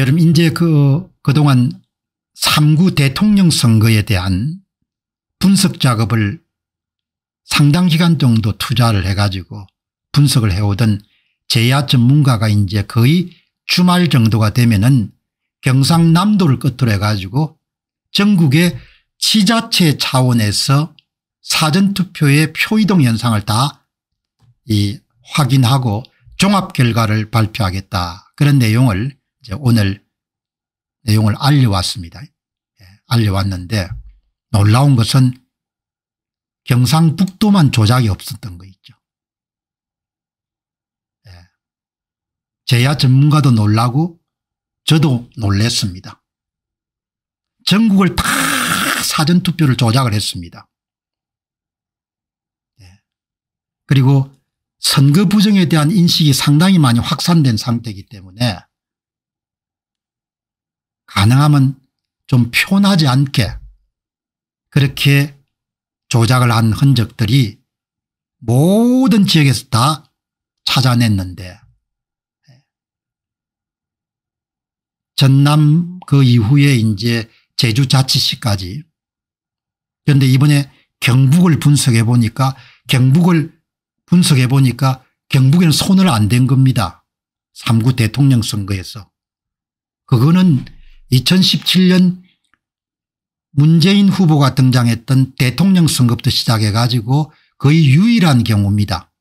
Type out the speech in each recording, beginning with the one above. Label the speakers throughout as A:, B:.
A: 여러분 이제 그 그동안 3구 대통령 선거에 대한 분석 작업을 상당 기간 정도 투자를 해가지고 분석을 해오던 제야 전문가가 이제 거의 주말 정도가 되면은 경상남도를 끝으로 해가지고 전국의 지자체 차원에서 사전투표의 표이동 현상을 다 이 확인하고 종합 결과를 발표하겠다 그런 내용을 이제 오늘 내용을 알려왔습니다. 예, 알려왔는데 놀라운 것은 경상북도만 조작이 없었던 거 있죠. 예, 제야 전문가도 놀라고 저도 놀랬습니다. 전국을 다 사전투표를 조작을 했습니다. 예, 그리고 선거 부정에 대한 인식이 상당히 많이 확산된 상태이기 때문에 가능하면 좀 편하지 않게 그렇게 조작을 한 흔적들이 모든 지역에서 다 찾아냈는데 예. 전남 그 이후에 이제 제주자치시까지 그런데 이번에 경북을 분석해 보니까 경북을 분석해 보니까 경북에는 손을 안 댄 겁니다. 3구 대통령 선거에서. 그거는 2017년 문재인 후보가 등장했던 대통령 선거부터 시작해 가지고 거의 유일한 경우입니다.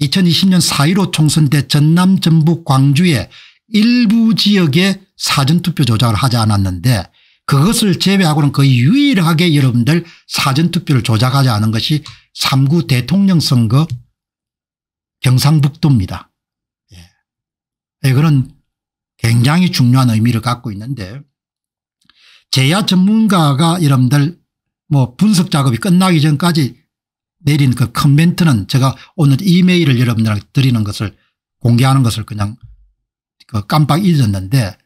A: 2020년 4.15 총선 때 전남 전북 광주의 일부 지역에 사전투표 조작을 하지 않았는데 그것을 제외하고는 거의 유일하게 여러분들 사전투표를 조작하지 않은 것이 3구 대통령 선거 경상북도입니다. 예. 그런 굉장히 중요한 의미를 갖고 있는데 제야 전문가가 여러분들 뭐 분석 작업이 끝나기 전까지 내린 그 컨멘트는 제가 오늘 이메일을 여러분들한테 드리는 것을 공개하는 것을 그냥 그 깜빡 잊었는데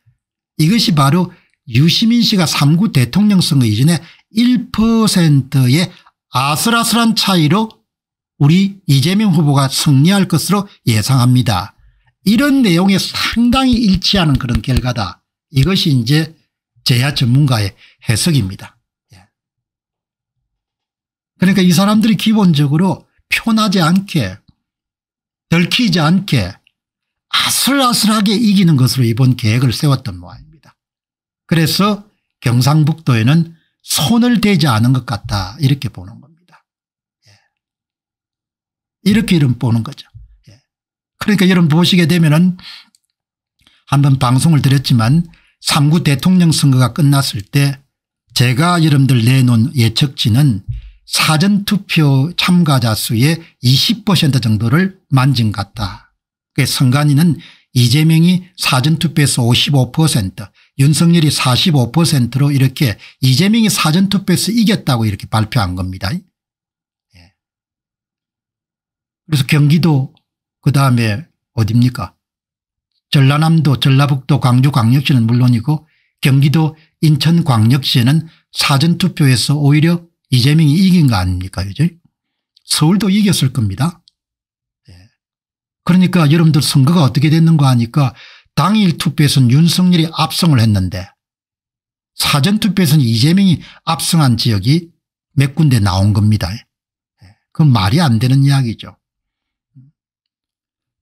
A: 이것이 바로 유시민 씨가 3구 대통령 선거 이전에 1%의 아슬아슬한 차이로 우리 이재명 후보가 승리할 것으로 예상합니다. 이런 내용에 상당히 일치하는 그런 결과다. 이것이 이제 제야 전문가의 해석입니다. 예. 그러니까 이 사람들이 기본적으로 편하지 않게 들키지 않게 아슬아슬하게 이기는 것으로 이번 계획을 세웠던 모양입니다. 그래서 경상북도에는 손을 대지 않은 것 같다 이렇게 보는 겁니다. 예. 이렇게 이름 보는 거죠. 그러니까 여러분 보시게 되면은 한번 방송을 드렸지만 3구 대통령 선거가 끝났을 때 제가 여러분들 내놓은 예측치는 사전투표 참가자 수의 20% 정도를 만진 것 같다. 그 선관위는 이재명이 사전투표에서 55% 윤석열이 45%로 이렇게 이재명이 사전투표에서 이겼다고 이렇게 발표한 겁니다. 예. 그래서 경기도 그 다음에 어딥니까 전라남도 전라북도 광주 광역시는 물론이고 경기도 인천 광역시에는 사전투표에서 오히려 이재명이 이긴 거 아닙니까 그죠 서울도 이겼을 겁니다 예. 그러니까 여러분들 선거가 어떻게 됐는가 하니까 당일 투표에서는 윤석열이 압승을 했는데 사전투표에서는 이재명이 압승한 지역이 몇 군데 나온 겁니다. 예. 그건 말이 안 되는 이야기죠.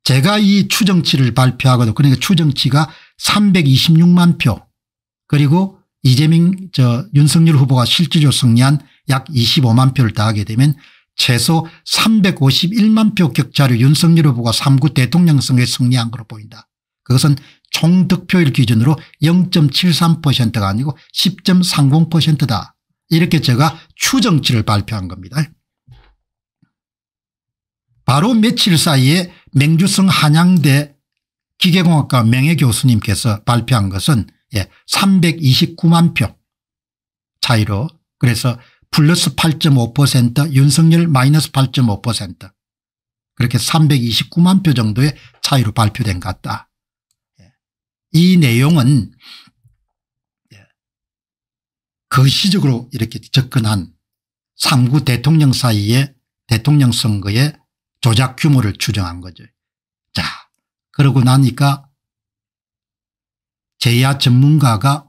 A: 제가 이 추정치를 발표하거든 그러니까 추정치가 326만 표 그리고 이재명 저 윤석열 후보가 실질적으로 승리한 약 25만 표를 더하게 되면 최소 351만 표 격차로 윤석열 후보가 3구 대통령 선거에 승리한 것으로 보인다. 그것은 총 득표율 기준으로 0.73%가 아니고 10.30%다. 이렇게 제가 추정치를 발표한 겁니다. 바로 며칠 사이에 맹주성 한양대 기계공학과 명예교수님께서 발표한 것은 예, 329만 표 차이로 그래서 플러스 8.5% 윤석열 마이너스 8.5% 그렇게 329만 표 정도의 차이로 발표된 것 같다. 예. 이 내용은 예, 거시적으로 이렇게 접근한 3구 대통령 사이의 대통령 선거에 조작 규모를 추정한 거죠. 자 그러고 나니까 제야 전문가가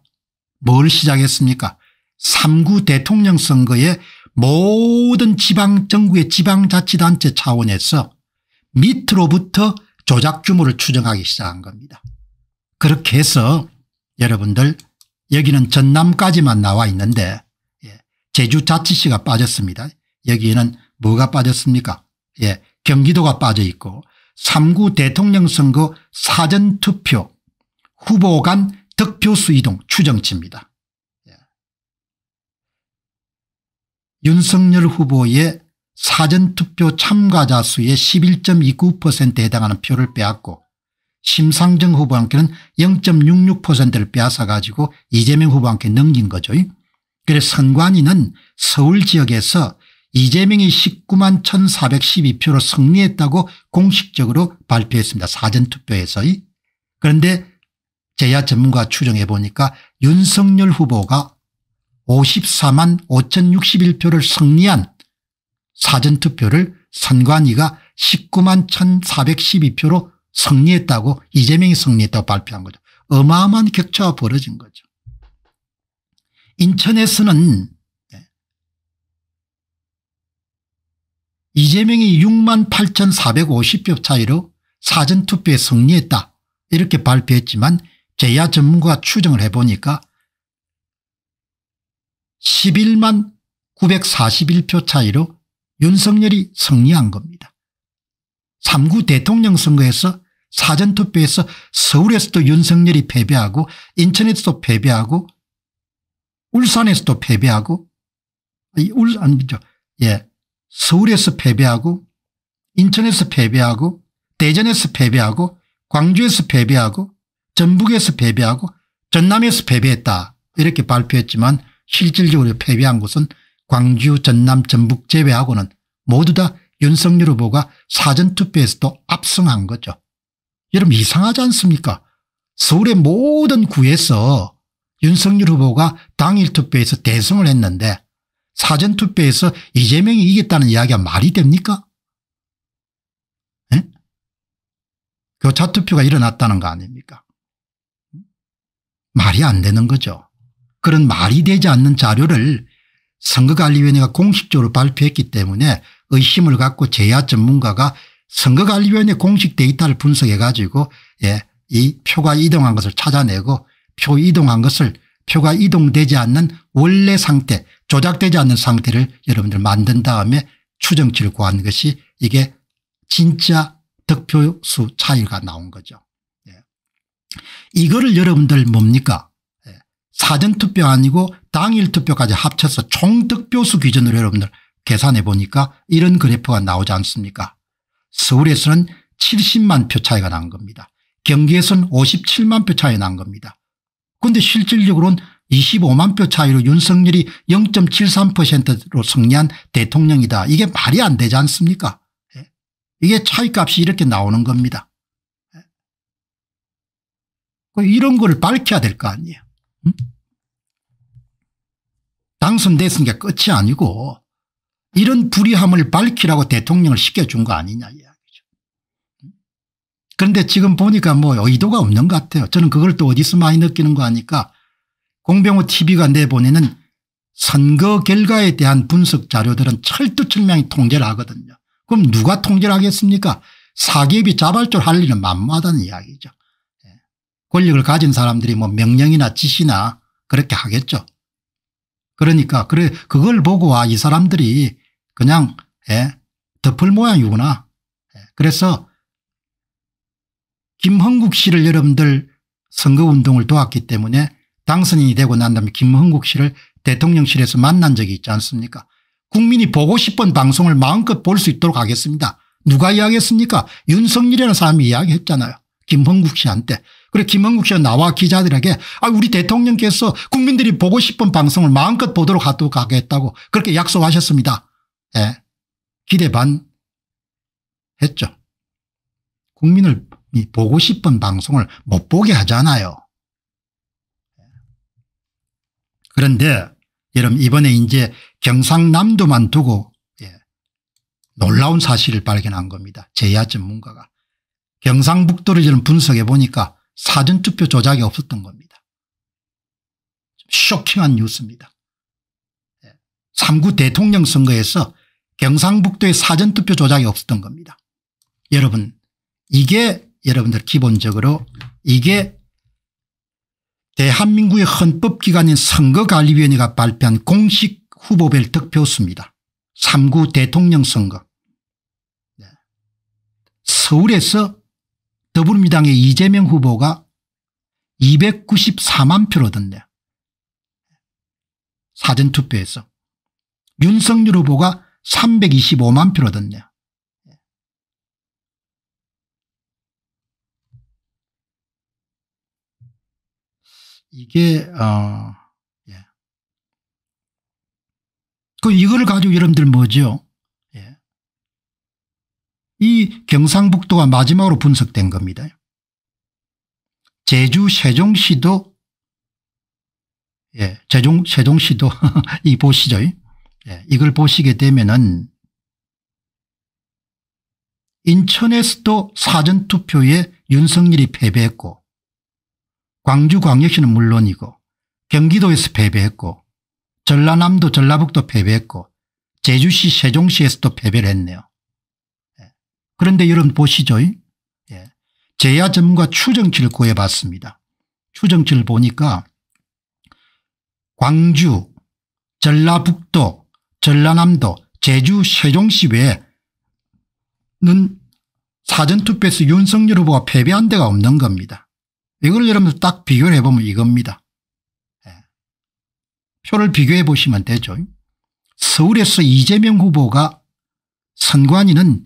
A: 뭘 시작했습니까 3구 대통령 선거에 모든 지방정부의 지방자치단체 차원에서 밑으로부터 조작 규모를 추정하기 시작한 겁니다. 그렇게 해서 여러분들 여기는 전남까지만 나와 있는데 예, 제주자치시가 빠졌습니다. 여기에는 뭐가 빠졌습니까 예, 경기도가 빠져 있고 3구 대통령 선거 사전투표 후보 간 득표수 이동 추정치입니다. 예. 윤석열 후보의 사전투표 참가자 수의 11.29%에 해당하는 표를 빼앗고 심상정 후보한테는 0.66%를 빼앗아 가지고 이재명 후보한테 넘긴 거죠. 그래서 선관위는 서울 지역에서 이재명이 19만 1412표로 승리했다고 공식적으로 발표했습니다. 사전투표에서. 그런데 제야 전문가 추정해 보니까 윤석열 후보가 54만 5061표를 승리한 사전투표를 선관위가 19만 1412표로 승리했다고 이재명이 승리했다고 발표한 거죠. 어마어마한 격차가 벌어진 거죠. 인천에서는 이재명이 6만 8,450표 차이로 사전투표에 승리했다 이렇게 발표했지만 제야 전문가가 추정을 해보니까 11만 941표 차이로 윤석열이 승리한 겁니다. 3구 대통령 선거에서 사전투표에서 서울에서도 윤석열이 패배하고 인천에서도 패배하고 울산에서도 패배하고 이 울, 아니죠. 예. 서울에서 패배하고 인천에서 패배하고 대전에서 패배하고 광주에서 패배하고 전북에서 패배하고 전남에서 패배했다 이렇게 발표했지만 실질적으로 패배한 곳은 광주 전남 전북 제외하고는 모두 다 윤석열 후보가 사전투표에서도 압승한 거죠. 여러분 이상하지 않습니까 서울의 모든 구에서 윤석열 후보가 당일 투표에서 대승을 했는데 사전투표에서 이재명이 이겼다는 이야기가 말이 됩니까? 에? 예? 교차투표가 그 일어났다는 거 아닙니까? 말이 안 되는 거죠. 그런 말이 되지 않는 자료를 선거관리위원회가 공식적으로 발표했기 때문에 의심을 갖고 제야 전문가가 선거관리위원회 공식 데이터를 분석해 가지고 예, 이 표가 이동한 것을 찾아내고 표 이동한 것을 표가 이동되지 않는 원래 상태 조작되지 않는 상태를 여러분들 만든 다음에 추정치를 구한 것이 이게 진짜 득표수 차이가 나온 거죠. 예. 이거를 여러분들 뭡니까 예. 사전투표 아니고 당일투표까지 합쳐서 총득표수 기준으로 여러분들 계산해 보니까 이런 그래프가 나오지 않습니까 서울에서는 70만 표 차이가 난 겁니다. 경기에서는 57만 표 차이 난 겁니다. 그런데 실질적으로는 25만 표 차이로 윤석열이 0.73%로 승리한 대통령이다. 이게 말이 안 되지 않습니까 예. 이게 차이값이 이렇게 나오는 겁니다. 예. 그 이런 걸 밝혀야 될 거 아니에요. 음? 당선됐으니까 끝이 아니고 이런 불의함을 밝히라고 대통령을 시켜준 거 아니냐. 그런데 지금 보니까 뭐 의도가 없는 것 같아요. 저는 그걸 또 어디서 많이 느끼는 거 아니까 공병호 TV가 내보내는 선거 결과에 대한 분석 자료들은 철두철명히 통제를 하거든요. 그럼 누가 통제를 하겠습니까? 사기업이 자발적으로 할 일은 만무하다는 이야기죠. 예. 권력을 가진 사람들이 뭐 명령이나 지시나 그렇게 하겠죠. 그러니까 그래 그걸 보고 와이 아, 사람들이 그냥 예, 덮을 모양이구나. 예, 그래서 김흥국 씨를 여러분들 선거운동을 도왔기 때문에 당선인이 되고 난 다음에 김흥국 씨를 대통령실에서 만난 적이 있지 않습니까 국민이 보고 싶은 방송을 마음껏 볼 수 있도록 하겠습니다. 누가 이야기했습니까 윤석열이라는 사람이 이야기했잖아요. 김흥국 씨한테. 그리고 김흥국 씨가 나와 기자들에게 아 우리 대통령께서 국민들이 보고 싶은 방송을 마음껏 보도록 하도록 하겠다고 그렇게 약속하셨습니다. 예. 기대 반 했죠. 국민을 이 보고 싶은 방송을 못 보게 하잖아요. 그런데 여러분 이번에 이제 경상남도만 두고 예, 놀라운 사실을 발견한 겁니다. 제야 전문가가. 경상북도를 저는 분석해 보니까 사전투표 조작이 없었던 겁니다. 쇼킹한 뉴스입니다. 3구 예, 대통령 선거에서 경상북도의 사전투표 조작이 없었던 겁니다. 여러분 이게 여러분들 기본적으로 이게 대한민국의 헌법기관인 선거관리위원회가 발표한 공식 후보별 득표수입니다. 3구 대통령 선거. 네. 서울에서 더불어민당의 이재명 후보가 294만 표를 얻었네요. 사전투표에서. 윤석열 후보가 325만 표를 얻었네요. 이게 어, 예. 그 이거를 가지고 여러분들 뭐죠? 예. 이 경상북도가 마지막으로 분석된 겁니다. 제주 세종시도 예, 세종 세종시도 이 보시죠. 예, 이걸 보시게 되면은 인천에서도 사전투표에 윤석열이 패배했고 광주광역시는 물론이고 경기도에서 패배했고 전라남도 전라북도 패배했고 제주시 세종시에서도 패배를 했네요. 예. 그런데 여러분 보시죠. 예. 제야 전문가 추정치를 구해봤습니다. 추정치를 보니까 광주, 전라북도, 전라남도, 제주, 세종시 외에는 사전투표에서 윤석열 후보가 패배한 데가 없는 겁니다. 이걸 여러분들 딱 비교를 해보면 이겁니다. 예. 표를 비교해 보시면 되죠. 서울에서 이재명 후보가 선관위는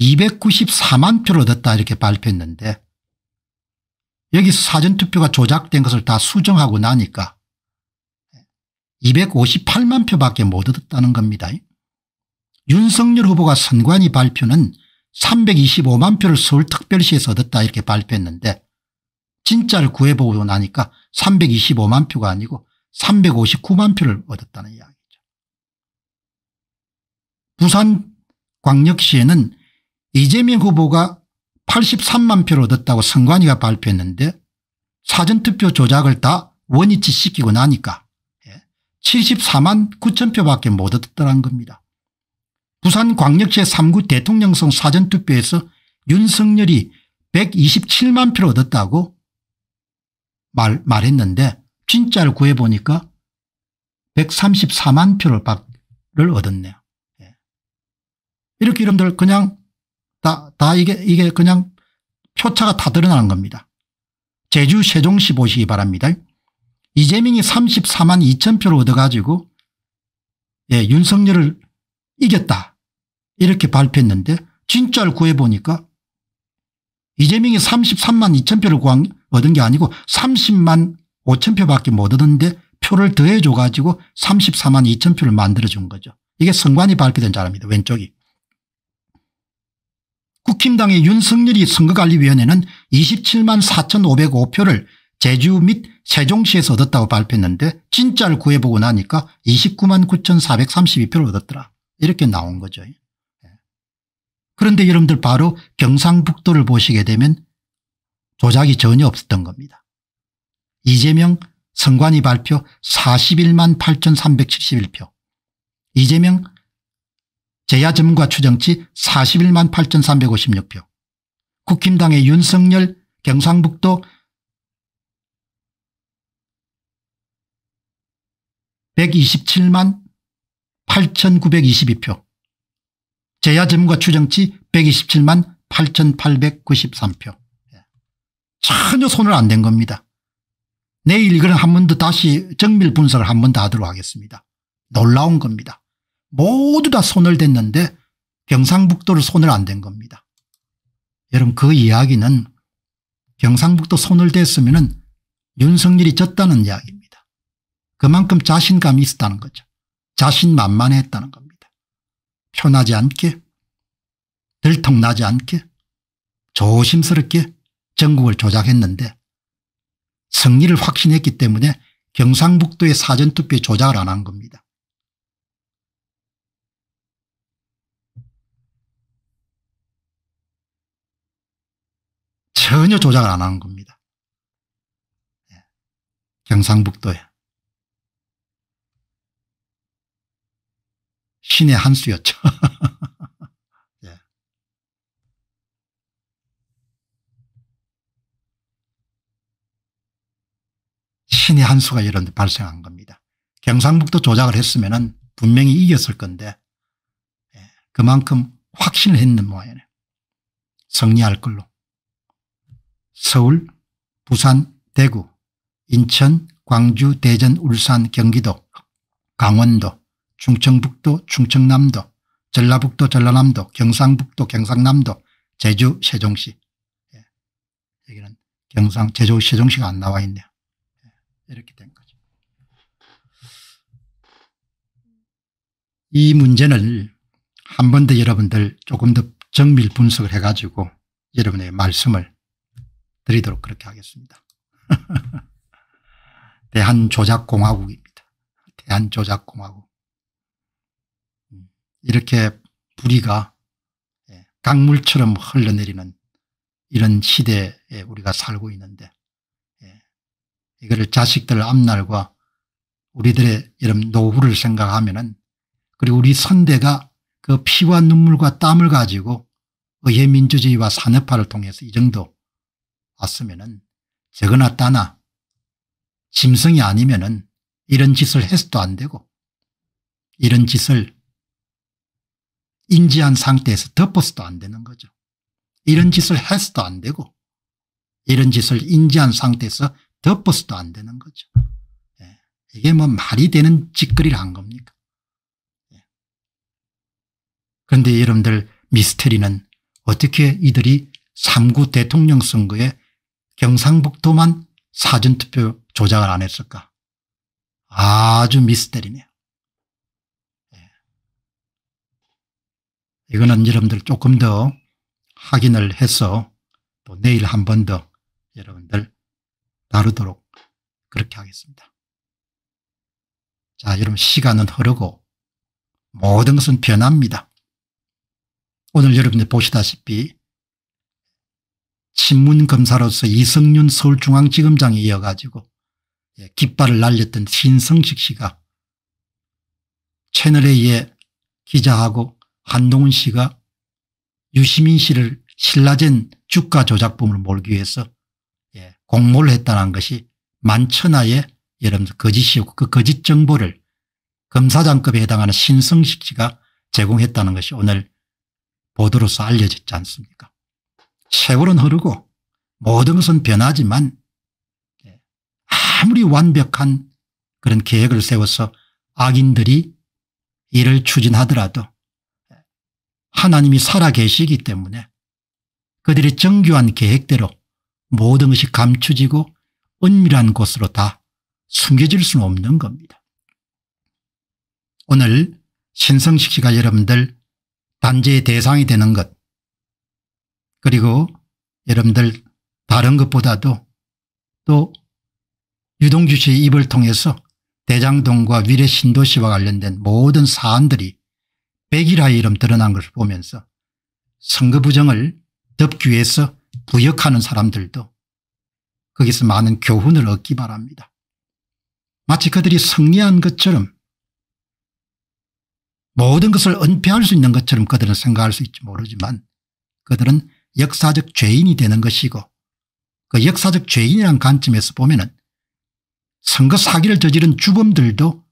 A: 294만 표를 얻었다 이렇게 발표했는데 여기서 사전투표가 조작된 것을 다 수정하고 나니까 258만 표밖에 못 얻었다는 겁니다. 윤석열 후보가 선관위 발표는 325만 표를 서울특별시에서 얻었다 이렇게 발표했는데 진짜를 구해보고 나니까 325만 표가 아니고 359만 표를 얻었다는 이야기죠. 부산 광역시에는 이재명 후보가 83만 표를 얻었다고 선관위가 발표했는데 사전투표 조작을 다 원위치 시키고 나니까 74만 예, 9천 표밖에 못 얻었다는 겁니다. 부산 광역시 의 3구 대통령성 사전투표에서 윤석열이 127만 표를 얻었다고 말, 말했는데 진짜를 구해보니까 134만 표를 를 얻었네요. 예. 이렇게 이름들 그냥 다, 다 이게, 이게 그냥 표차가 다 드러나는 겁니다. 제주 세종시 보시기 바랍니다. 이재명이 34만 2천 표를 얻어가지고 예, 윤석열을 이겼다 이렇게 발표했는데 진짜를 구해보니까 이재명이 33만 2천 표를 구한 얻은 게 아니고 30만 5천 표밖에 못 얻었는데 표를 더해 줘 가지고 34만 2천 표를 만들어 준 거죠. 이게 선관위 발표된 자랍니다 왼쪽이. 국힘당의 윤석열이 선거관리위원회는 27만 4,505표를 제주 및 세종시에서 얻었다고 발표했는데 진짜를 구해보고 나니까 29만 9,432표를 얻었더라. 이렇게 나온 거죠. 예. 그런데 여러분들 바로 경상북도를 보시게 되면 조작이 전혀 없었던 겁니다. 이재명 선관위 발표 41만 8,371표 이재명 제야점과 추정치 41만 8,356표 국힘당의 윤석열 경상북도 127만 8,922표 제야점과 추정치 127만 8,893표 전혀 손을 안 댄 겁니다. 내일 이걸 한번 더 다시 정밀 분석을 한 번 더 하도록 하겠습니다. 놀라운 겁니다. 모두 다 손을 댔는데 경상북도를 손을 안 댄 겁니다. 여러분 그 이야기는 경상북도 손을 댔으면 은 윤석열이 졌다는 이야기입니다. 그만큼 자신감이 있었다는 거죠. 자신만만했다는 겁니다. 편하지 않게 들통나지 않게 조심스럽게 전국을 조작했는데 승리를 확신했기 때문에 경상북도의 사전투표에 조작을 안 한 겁니다. 전혀 조작을 안 한 겁니다. 예. 경상북도에. 신의 한 수였죠. 신의 한 수가 이런 데 발생한 겁니다. 경상북도 조작을 했으면 분명히 이겼을 건데 예, 그만큼 확신을 했는 모양이네요 승리할 걸로. 서울, 부산, 대구, 인천, 광주, 대전, 울산, 경기도, 강원도, 충청북도, 충청남도, 전라북도, 전라남도, 경상북도, 경상남도, 제주, 세종시. 예, 여기는 경상, 제주, 세종시가 안 나와 있네요. 이렇게 된 거죠. 이 문제를 한번 더 여러분들 조금 더 정밀 분석을 해가지고 여러분의 말씀을 드리도록 그렇게 하겠습니다. 대한조작공화국입니다. 대한조작공화국. 이렇게 불의가 예, 강물처럼 흘러내리는 이런 시대에 우리가 살고 있는데 이거를 자식들 앞날과 우리들의 이런 노후를 생각하면은 그리고 우리 선대가 그 피와 눈물과 땀을 가지고 의회 민주주의와 산업화를 통해서 이 정도 왔으면은 적거나 따나 짐승이 아니면은 이런 짓을 해서도 안 되고 이런 짓을 인지한 상태에서 덮어서도 안 되는 거죠. 이런 짓을 해서도 안 되고 이런 짓을 인지한 상태에서 덮어서도 안 되는 거죠. 예. 이게 뭐 말이 되는 짓거리를 한 겁니까? 예. 그런데 여러분들 미스터리는 어떻게 이들이 3구 대통령 선거에 경상북도만 사전투표 조작을 안 했을까? 아주 미스터리네요. 예. 이거는 여러분들 조금 더 확인을 해서 또 내일 한 번 더 여러분들 나루도록 그렇게 하겠습니다. 자 여러분 시간은 흐르고 모든 것은 변합니다. 오늘 여러분들 보시다시피 신문검사로서 이성윤 서울중앙지검장에 이어가지고 예, 깃발을 날렸던 신성식 씨가 채널에 의 기자하고 한동훈 씨가 유시민 씨를 신라젠 주가 조작범으로 몰기 위해서 공모를 했다는 것이 만천하의 여러분 거짓이었고 그 거짓 정보를 검사장급에 해당하는 신성식 씨가 제공했다는 것이 오늘 보도로서 알려졌지 않습니까 세월은 흐르고 모든 것은 변하지만 예, 아무리 완벽한 그런 계획을 세워서 악인들이 이를 추진하더라도 예, 하나님이 살아계시기 때문에 그들의 정교한 계획대로 모든 것이 감추지고 은밀한 곳으로 다 숨겨질 수는 없는 겁니다. 오늘 신성식 씨가 여러분들 단죄의 대상이 되는 것 그리고 여러분들 다른 것보다도 또 유동주 씨의 입을 통해서 대장동과 위례 신도시와 관련된 모든 사안들이 백일하의 이름 드러난 것을 보면서 선거 부정을 덮기 위해서 부역하는 사람들도 거기서 많은 교훈을 얻기 바랍니다. 마치 그들이 승리한 것처럼 모든 것을 은폐할 수 있는 것처럼 그들은 생각할 수 있지 모르지만 그들은 역사적 죄인이 되는 것이고 그 역사적 죄인이란 관점에서 보면 은 선거 사기를 저지른 주범들도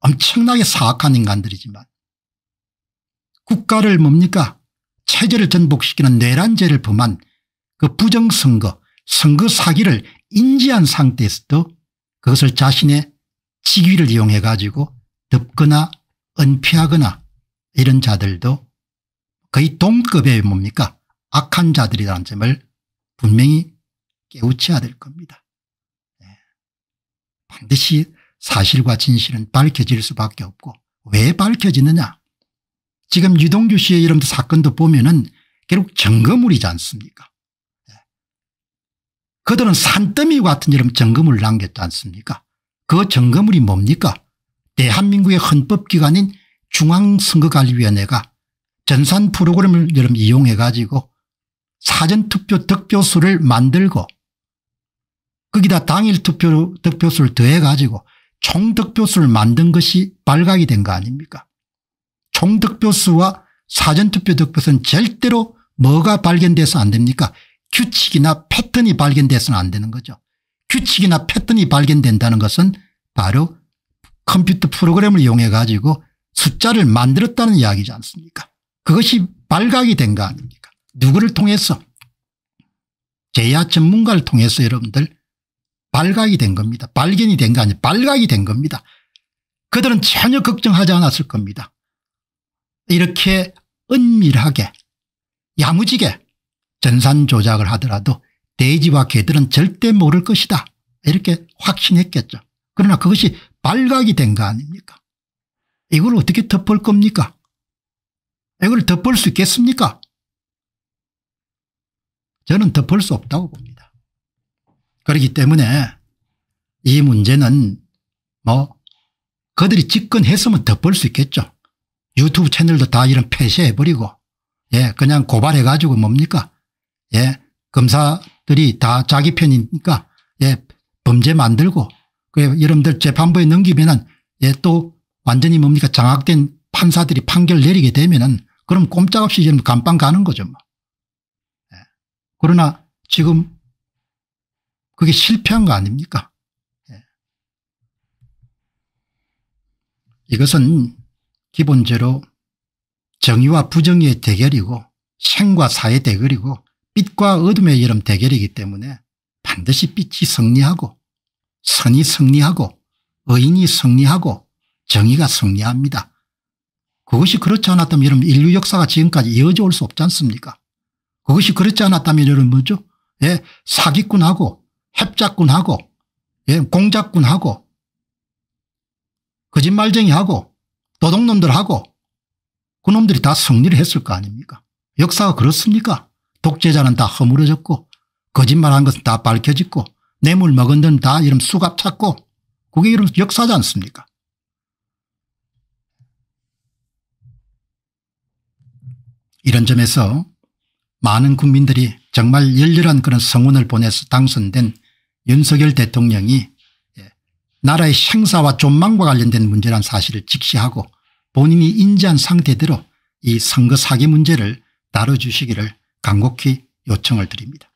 A: 엄청나게 사악한 인간들이지만 국가를 뭡니까 체제를 전복시키는 내란죄를 범한 그 부정선거 선거 사기를 인지한 상태에서도 그것을 자신의 직위를 이용해 가지고 덮거나 은폐하거나 이런 자들도 거의 동급의 뭡니까 악한 자들이라는 점을 분명히 깨우쳐야 될 겁니다. 예. 반드시 사실과 진실은 밝혀질 수밖에 없고 왜 밝혀지느냐 지금 유동규 씨의 이런 사건도 보면 은 결국 증거물이지 않습니까 그들은 산더미 같은 이름 점검을 남겼지 않습니까 그 점검물이 뭡니까 대한민국의 헌법기관인 중앙선거관리위원회가 전산 프로그램을 여러분 이용해 가지고 사전투표 득표수를 만들고 거기다 당일 투표 득표수를 더해 가지고 총득표수를 만든 것이 발각이 된 거 아닙니까 총득표수와 사전투표 득표수는 절대로 뭐가 발견돼서 안 됩니까 규칙이나 패턴이 발견돼서는 안 되는 거죠. 규칙이나 패턴이 발견된다는 것은 바로 컴퓨터 프로그램을 이용해 가지고 숫자를 만들었다는 이야기지 않습니까 그것이 발각이 된 거 아닙니까 누구를 통해서 제야 전문가를 통해서 여러분들 발각이 된 겁니다. 발견이 된 거 아니에요. 발각이 된 겁니다. 그들은 전혀 걱정하지 않았을 겁니다. 이렇게 은밀하게 야무지게 전산 조작을 하더라도 돼지와 개들은 절대 모를 것이다 이렇게 확신했겠죠. 그러나 그것이 발각이 된 거 아닙니까 이걸 어떻게 덮을 겁니까 이걸 덮을 수 있겠습니까 저는 덮을 수 없다고 봅니다. 그렇기 때문에 이 문제는 뭐 그들이 집권했으면 덮을 수 있겠죠. 유튜브 채널도 다 이런 폐쇄해버리고 예 그냥 고발해가지고 뭡니까 예, 검사들이 다 자기 편이니까 예, 범죄 만들고 그 여러분들 재판부에 넘기면은 예, 또 완전히 뭡니까 장악된 판사들이 판결 내리게 되면은 그럼 꼼짝없이 지금 감방 가는 거죠. 뭐. 예. 그러나 지금 그게 실패한 거 아닙니까? 예. 이것은 기본적으로 정의와 부정의 대결이고 생과 사의 대결이고 빛과 어둠의 여름 대결이기 때문에 반드시 빛이 승리하고 선이 승리하고 의인이 승리하고 정의가 승리합니다. 그것이 그렇지 않았다면 여러분 인류 역사가 지금까지 이어져 올 수 없지 않습니까 그것이 그렇지 않았다면 여러분 뭐죠 예, 사기꾼하고 협작꾼하고 예, 공작꾼하고 거짓말쟁이하고 도둑놈들하고 그놈들이 다 승리를 했을 거 아닙니까 역사가 그렇습니까 독재자는 다 허물어졌고 거짓말한 것은 다 밝혀졌고 뇌물 먹은 데는 다 이름 수갑 찾고 그게 이름 역사지 않습니까 이런 점에서 많은 국민들이 정말 열렬한 그런 성원을 보내서 당선된 윤석열 대통령이 예, 나라의 생사와 존망과 관련된 문제란 사실을 직시하고 본인이 인지한 상태대로 이 선거 사기 문제를 다뤄주시기를 간곡히 요청을 드립니다.